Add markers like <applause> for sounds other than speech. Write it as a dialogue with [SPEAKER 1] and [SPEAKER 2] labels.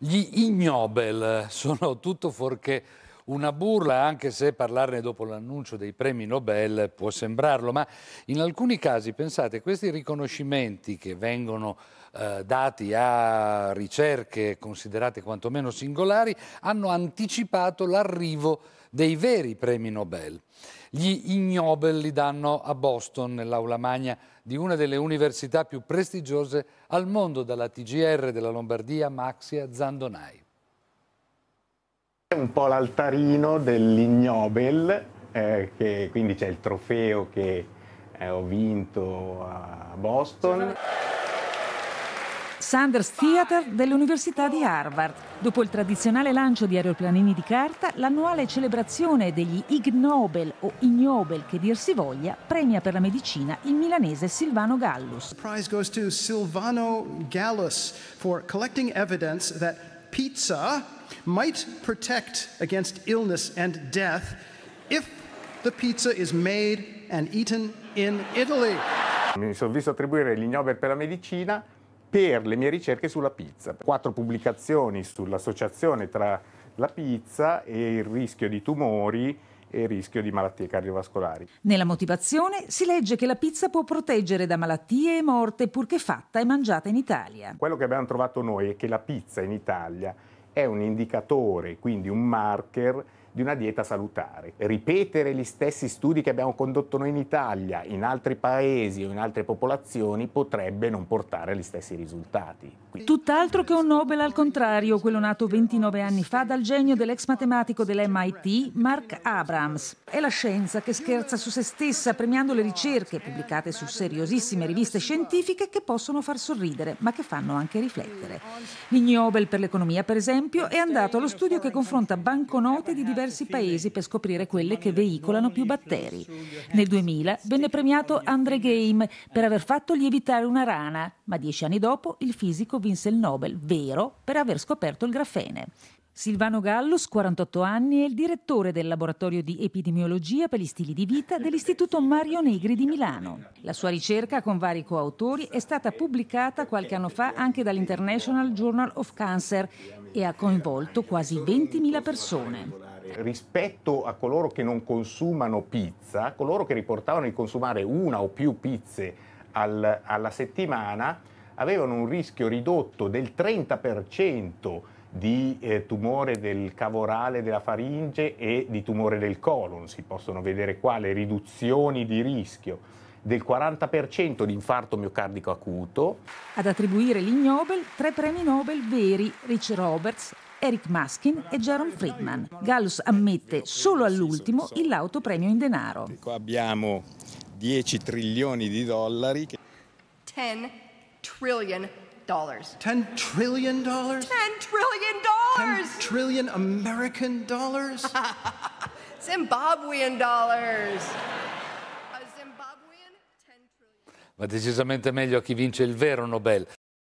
[SPEAKER 1] Gli ignobel eh, sono tutto fuorché una burla, anche se parlarne dopo l'annuncio dei premi Nobel può sembrarlo, ma in alcuni casi, pensate, questi riconoscimenti che vengono eh, dati a ricerche considerate quantomeno singolari hanno anticipato l'arrivo dei veri premi Nobel. Gli Ignobel li danno a Boston, nell'aula magna di una delle università più prestigiose al mondo, dalla TGR della Lombardia Maxia Zandonai.
[SPEAKER 2] È un po' l'altarino dell'Ignobel, eh, quindi c'è il trofeo che eh, ho vinto a Boston.
[SPEAKER 3] Sanders Theater dell'Università di Harvard. Dopo il tradizionale lancio di aeroplanini di carta, l'annuale celebrazione degli Ig Nobel o Ignobel che dir si voglia premia per la medicina il milanese Silvano Gallus. The prize goes to Silvano Gallus for collecting evidence that pizza might protect against illness and death if the pizza is made and eaten in Italy.
[SPEAKER 2] Mi sono visto attribuire gli Nobel per la medicina per le mie ricerche sulla pizza. Quattro pubblicazioni sull'associazione tra la pizza e il rischio di tumori e il rischio di malattie cardiovascolari.
[SPEAKER 3] Nella motivazione si legge che la pizza può proteggere da malattie e morte purché fatta e mangiata in Italia.
[SPEAKER 2] Quello che abbiamo trovato noi è che la pizza in Italia è un indicatore, quindi un marker di una dieta salutare. Ripetere gli stessi studi che abbiamo condotto noi in Italia, in altri paesi o in altre popolazioni potrebbe non portare gli stessi risultati.
[SPEAKER 3] Quindi... Tutt'altro che un Nobel al contrario, quello nato 29 anni fa dal genio dell'ex matematico dell'MIT Mark Abrams. È la scienza che scherza su se stessa premiando le ricerche pubblicate su seriosissime riviste scientifiche che possono far sorridere ma che fanno anche riflettere. L'Ignobel per l'economia, per esempio, è andato allo studio che confronta banconote di diversi diversi paesi per scoprire quelle che veicolano più batteri. Nel 2000 venne premiato Andre Game per aver fatto lievitare una rana, ma dieci anni dopo il fisico vinse il Nobel, vero, per aver scoperto il grafene. Silvano Gallus, 48 anni, è il direttore del laboratorio di epidemiologia per gli stili di vita dell'Istituto Mario Negri di Milano. La sua ricerca, con vari coautori, è stata pubblicata qualche anno fa anche dall'International Journal of Cancer e ha coinvolto quasi 20.000 persone rispetto
[SPEAKER 2] a coloro che non consumano pizza, coloro che riportavano di consumare una o più pizze al, alla settimana avevano un rischio ridotto del 30% di eh, tumore del cavo orale, della faringe e di tumore del colon. Si possono vedere qua le riduzioni di rischio del 40% di infarto miocardico acuto.
[SPEAKER 3] Ad attribuire l'ignobel tre premi Nobel veri, Rich Roberts Eric Maskin e Jaron Friedman. Gallus ammette solo all'ultimo il lauto premio in denaro.
[SPEAKER 2] Abbiamo 10 trilioni di dollari. 10 trillion
[SPEAKER 3] dollars. 10 trillion
[SPEAKER 2] dollars? 10 trillion dollars! 10 trillion American dollars? <laughs> Zimbabwean dollars!
[SPEAKER 1] Ma decisamente meglio a chi vince il vero Nobel.